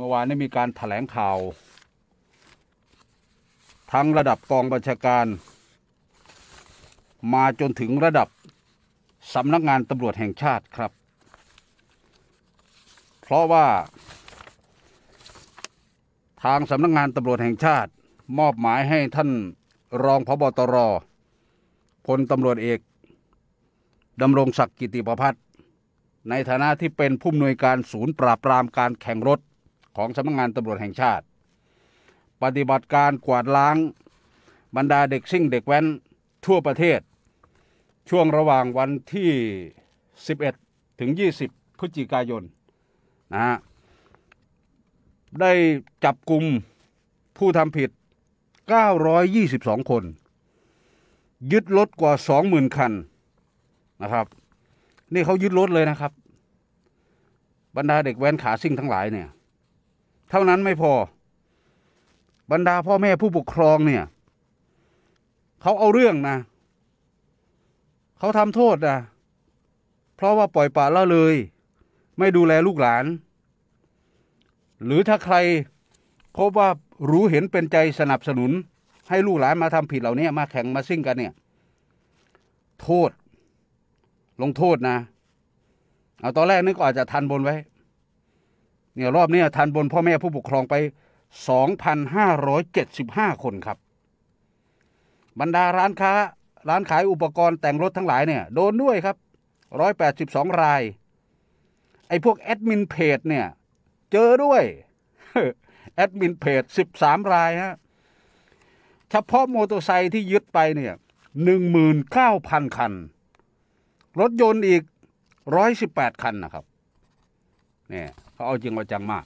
เมื่อวานได้มีการถแถลงข่าว ทั้งระดับกองบัญชาการมาจนถึงระดับสำนักงานตำรวจแห่งชาติครับ เพราะว่าทางสำนักงานตำรวจแห่งชาติมอบหมายให้ท่านรองพบตรพลตำรวจเอกดำรงศักดิ์กิติประพัฒในฐานะที่เป็นผู้อำนวยการศูนย์ปราบปรามการแข่งรถของสำนักงานตำรวจแห่งชาติ ปฏิบัติการกวาดล้างบรรดาเด็กซิ่งเด็กแว้นทั่วประเทศ ช่วงระหว่างวันที่ 11 ถึง 20 พฤศจิกายนนะฮะได้จับกลุ่มผู้ทำผิด 922 คน ยึดรถกว่า 20,000 คันนะครับ นี่เขายึดรถเลยนะครับ บรรดาเด็กแว้นขาซิ่งทั้งหลายเนี่ยเท่านั้นไม่พอ บรรดาพ่อแม่ผู้ปกครองเนี่ย เขาเอาเรื่องนะเขาทำโทษนะเพราะว่าปล่อยปละละเลย ไม่ดูแลลูกหลาน หรือถ้าใครพบว่ารู้เห็นเป็นใจสนับสนุน ให้ลูกหลานมาทำผิดเหล่านี้มาแข่งมาซิ่งกันเนี่ย โทษ ลงโทษนะ เอาตอนแรกนึกอาจจะทันบนไว้เนี่ยรอบนี้ทันบนพ่อแม่ผู้ปกครองไป 2,575 คนครับ บรรดาร้านค้าร้านขายอุปกรณ์แต่งรถทั้งหลายเนี่ยโดนด้วยครับ 182 ราย ไอ้พวกแอดมินเพจเนี่ยเจอด้วย แอดมินเพจ 13 รายฮะเฉพาะมอเตอร์ไซค์ที่ยึดไปเนี่ย 19,000 คัน รถยนต์อีก 118 คันนะครับเนี่เขาเอาจริงเอาจังมาก